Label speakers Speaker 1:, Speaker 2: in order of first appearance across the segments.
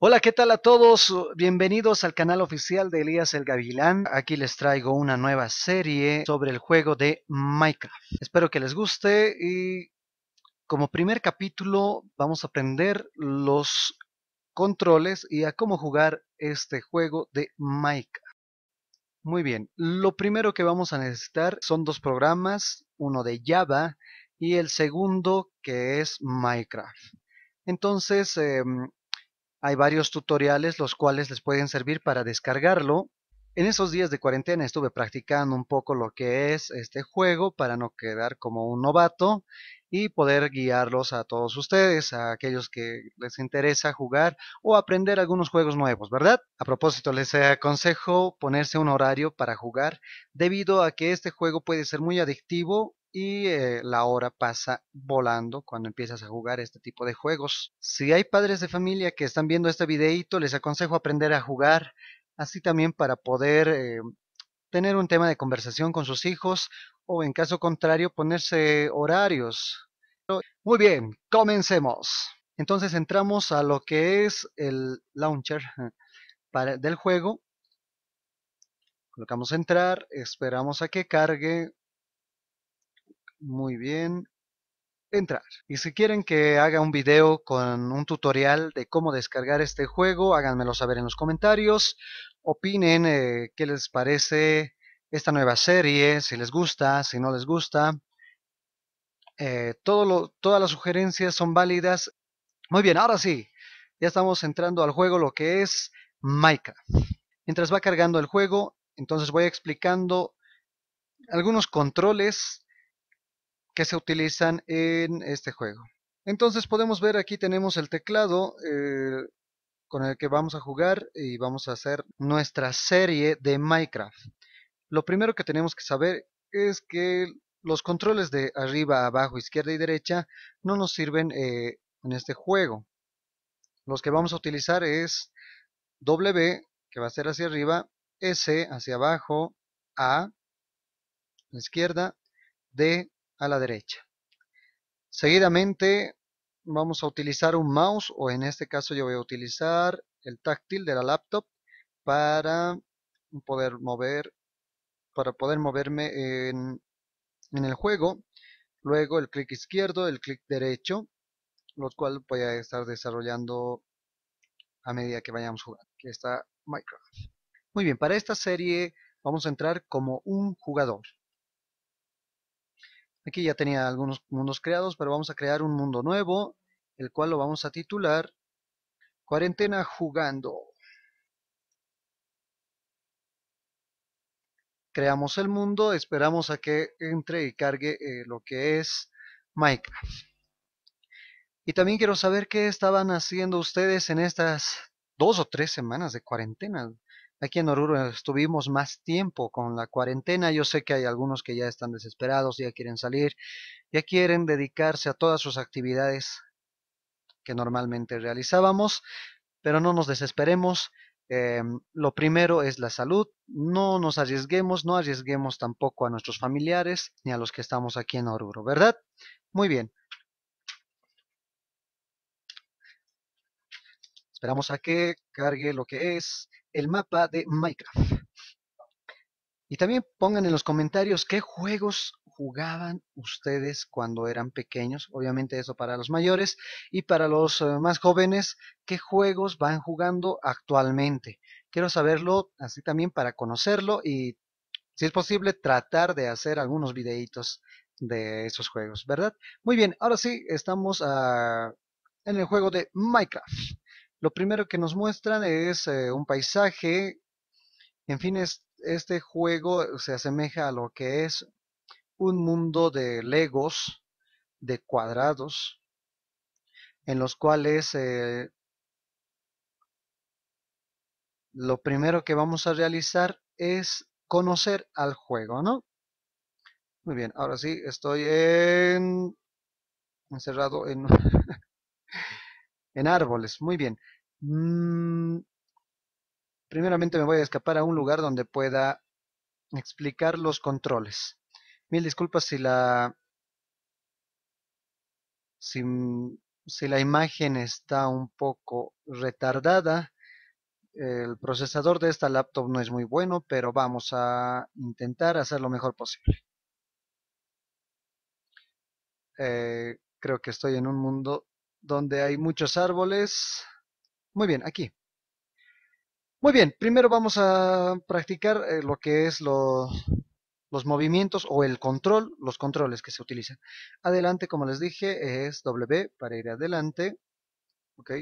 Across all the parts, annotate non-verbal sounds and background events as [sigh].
Speaker 1: Hola, ¿qué tal a todos? Bienvenidos al canal oficial de Elías el Gavilán. Aquí les traigo una nueva serie sobre el juego de Minecraft. Espero que les guste y como primer capítulo vamos a aprender los controles y a cómo jugar este juego de Minecraft. Muy bien, lo primero que vamos a necesitar son dos programas, uno de Java y el segundo que es Minecraft. Entonces, eh, hay varios tutoriales los cuales les pueden servir para descargarlo. En esos días de cuarentena estuve practicando un poco lo que es este juego para no quedar como un novato y poder guiarlos a todos ustedes, a aquellos que les interesa jugar o aprender algunos juegos nuevos, ¿verdad? A propósito, les aconsejo ponerse un horario para jugar debido a que este juego puede ser muy adictivo y eh, la hora pasa volando cuando empiezas a jugar este tipo de juegos. Si hay padres de familia que están viendo este videito, les aconsejo aprender a jugar, así también para poder eh, tener un tema de conversación con sus hijos o en caso contrario ponerse horarios. Muy bien, comencemos. Entonces entramos a lo que es el launcher eh, del juego. Colocamos entrar, esperamos a que cargue muy bien. Entrar. Y si quieren que haga un video con un tutorial de cómo descargar este juego, háganmelo saber en los comentarios. Opinen eh, qué les parece esta nueva serie, si les gusta, si no les gusta. Eh, todas las sugerencias son válidas. Muy bien, ahora sí, ya estamos entrando al juego, lo que es Maika. Mientras va cargando el juego, entonces voy explicando algunos controles que se utilizan en este juego. Entonces podemos ver aquí tenemos el teclado eh, con el que vamos a jugar y vamos a hacer nuestra serie de Minecraft. Lo primero que tenemos que saber es que los controles de arriba, abajo, izquierda y derecha no nos sirven eh, en este juego. Los que vamos a utilizar es W, que va a ser hacia arriba, S hacia abajo, A, la izquierda, D a la derecha. Seguidamente vamos a utilizar un mouse o en este caso yo voy a utilizar el táctil de la laptop para poder mover para poder moverme en, el juego luego el clic izquierdo el clic derecho lo cual voy a estar desarrollando a medida que vayamos jugando que está Minecraft muy bien para esta serie vamos a entrar como un jugador Aquí ya tenía algunos mundos creados, pero vamos a crear un mundo nuevo, el cual lo vamos a titular Cuarentena jugando. Creamos el mundo, esperamos a que entre y cargue eh, lo que es Minecraft. Y también quiero saber qué estaban haciendo ustedes en estas dos o tres semanas de cuarentena. Aquí en Oruro estuvimos más tiempo con la cuarentena. Yo sé que hay algunos que ya están desesperados, ya quieren salir, ya quieren dedicarse a todas sus actividades que normalmente realizábamos, pero no nos desesperemos. Em, lo primero es la salud, no nos arriesguemos, no arriesguemos tampoco a nuestros familiares ni a los que estamos aquí en Oruro, ¿verdad? Muy bien, Esperamos a que cargue lo que es el mapa de Minecraft. Y también pongan en los comentarios qué juegos jugaban ustedes cuando eran pequeños. Obviamente eso para los mayores y para los eh, más jóvenes, qué juegos van jugando actualmente. Quiero saberlo así también para conocerlo y si es posible tratar de hacer algunos videitos de esos juegos, ¿verdad? Muy bien, ahora sí estamos ah, en el juego de Minecraft. Lo primero que nos muestran es eh, un paisaje. En fin, este juego eh, se asemeja a lo que es un mundo de legos, de cuadrados, en los cuales eh, lo primero que vamos a realizar es conocer al juego, ¿no? Muy bien, ahora sí, estoy en... encerrado en... [laughs] En árboles, muy bien. Mm, primeramente me voy a escapar a un lugar donde pueda explicar los controles. Mil disculpas si la... Mm, si, la imagen está un poco retardada. El procesador de esta laptop no es muy bueno, pero vamos a intentar hacer lo mejor posible. Eh, creo que estoy en un mundo donde hay muchos árboles. Muy bien, aquí. Muy bien, primero vamos a practicar eh, lo que es los movimientos o el control, los controles que se utilizan. Adelante, como les dije, es W para ir adelante, ¿ok?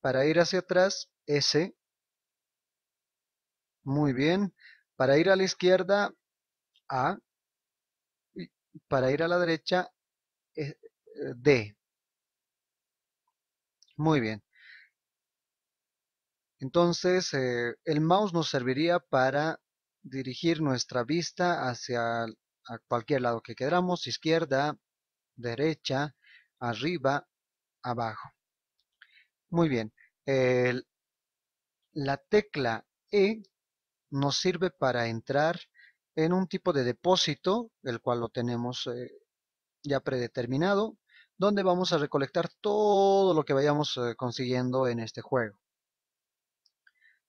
Speaker 1: Para ir hacia atrás, S. Muy bien. Para ir a la izquierda, A. Para ir a la derecha, e, eh, D. Muy bien. Entonces, eh, el mouse nos serviría para dirigir nuestra vista hacia cualquier lado que queramos, izquierda, derecha, arriba, abajo. Muy bien. la tecla E nos sirve para entrar en un tipo de depósito, el cual lo tenemos eh, ya predeterminado donde vamos a recolectar todo lo que vayamos eh, consiguiendo en este juego.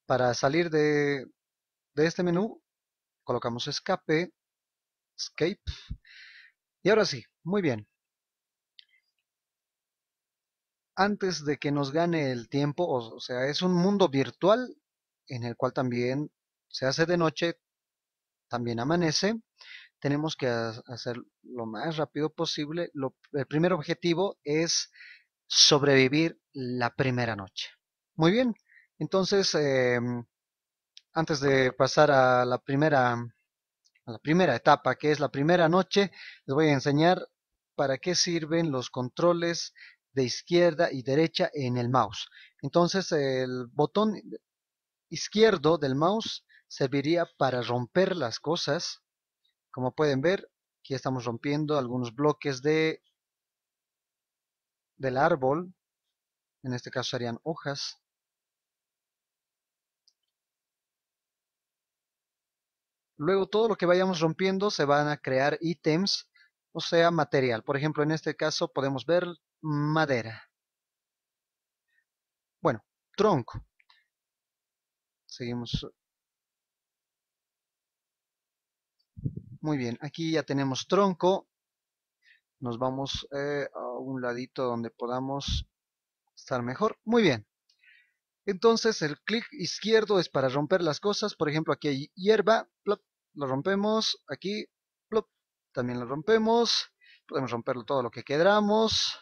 Speaker 1: Para salir de, de este menú, colocamos escape, escape, y ahora sí, muy bien. Antes de que nos gane el tiempo, o sea, es un mundo virtual en el cual también se hace de noche, también amanece, tenemos que hacer lo más rápido posible. el primer objetivo es sobrevivir la primera noche. Muy bien, entonces, em, antes de pasar a la primera a la primera etapa, que es la primera noche, les voy a enseñar para qué sirven los controles de izquierda y derecha en el mouse. Entonces el botón izquierdo del mouse serviría para romper las cosas como pueden ver, aquí estamos rompiendo algunos bloques de del árbol. En este caso serían hojas. Luego todo lo que vayamos rompiendo se van a crear ítems, o sea, material. Por ejemplo, en este caso podemos ver madera. Bueno, tronco. Seguimos Muy bien, aquí ya tenemos tronco. Nos vamos eh, a un ladito donde podamos estar mejor. Muy bien. Entonces el clic izquierdo es para romper las cosas. Por ejemplo, aquí hay hierba. lo rompemos. Aquí también lo rompemos. Podemos romperlo todo lo que queramos.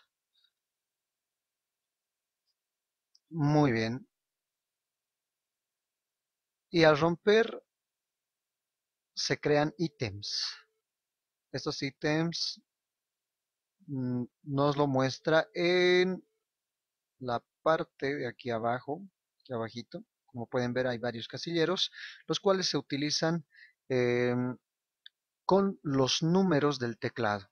Speaker 1: Muy bien. Y al romper se crean ítems. Estos ítems mm, nos lo muestra en la parte de aquí abajo, aquí abajito. Como pueden ver hay varios casilleros, los cuales se utilizan em, con los números del teclado.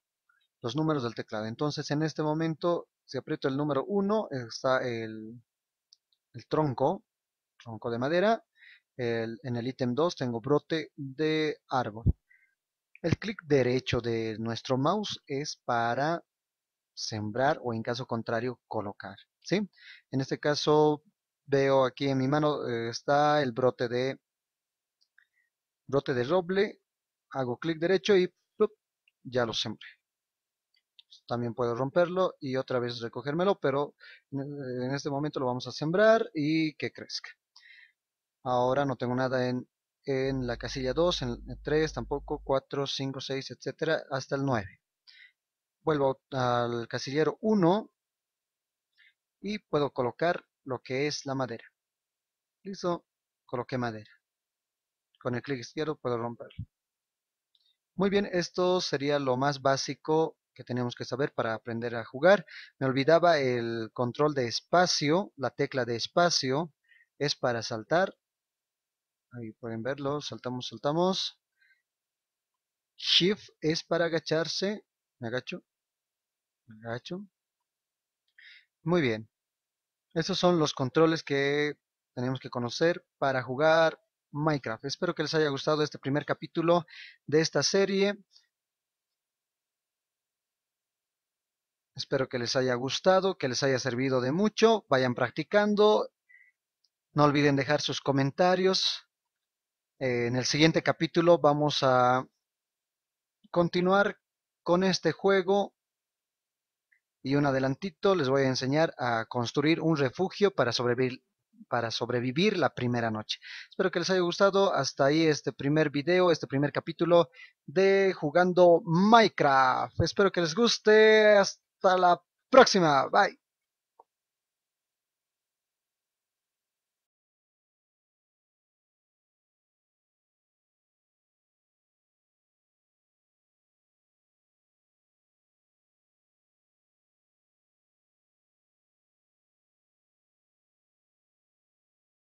Speaker 1: Los números del teclado. Entonces en este momento, si aprieto el número 1, está el, el tronco, tronco de madera, en el ítem 2 tengo brote de árbol. El clic derecho de nuestro mouse es para sembrar o en caso contrario colocar. ¿sí? En este caso veo aquí en mi mano eh, está el brote de brote de roble. Hago clic derecho y ya lo sembré. También puedo romperlo y otra vez recogérmelo, pero en este momento lo vamos a sembrar y que crezca. Ahora no tengo nada en, la casilla 2, en 3 tampoco, 4, 5, 6, etcétera, hasta el 9. Vuelvo al casillero 1 y puedo colocar lo que es la madera. Listo, coloqué madera. Con el clic izquierdo puedo romperlo. Muy bien, esto sería lo más básico que tenemos que saber para aprender a jugar. Me olvidaba el control de espacio, la tecla de espacio es para saltar Ahí pueden verlo, saltamos, saltamos. Shift es para agacharse. Me agacho. Me agacho. Muy bien. Esos son los controles que tenemos que conocer para jugar Minecraft. Espero que les haya gustado este primer capítulo de esta serie. Espero que les haya gustado, que les haya servido de mucho. Vayan practicando. No olviden dejar sus comentarios. Eh, en el siguiente capítulo vamos a continuar con este juego y un adelantito les voy a enseñar a construir un refugio para sobrevivir, para sobrevivir la primera noche. Espero que les haya gustado. Hasta ahí este primer video, este primer capítulo de jugando Minecraft. Espero que les guste. Hasta la próxima. Bye.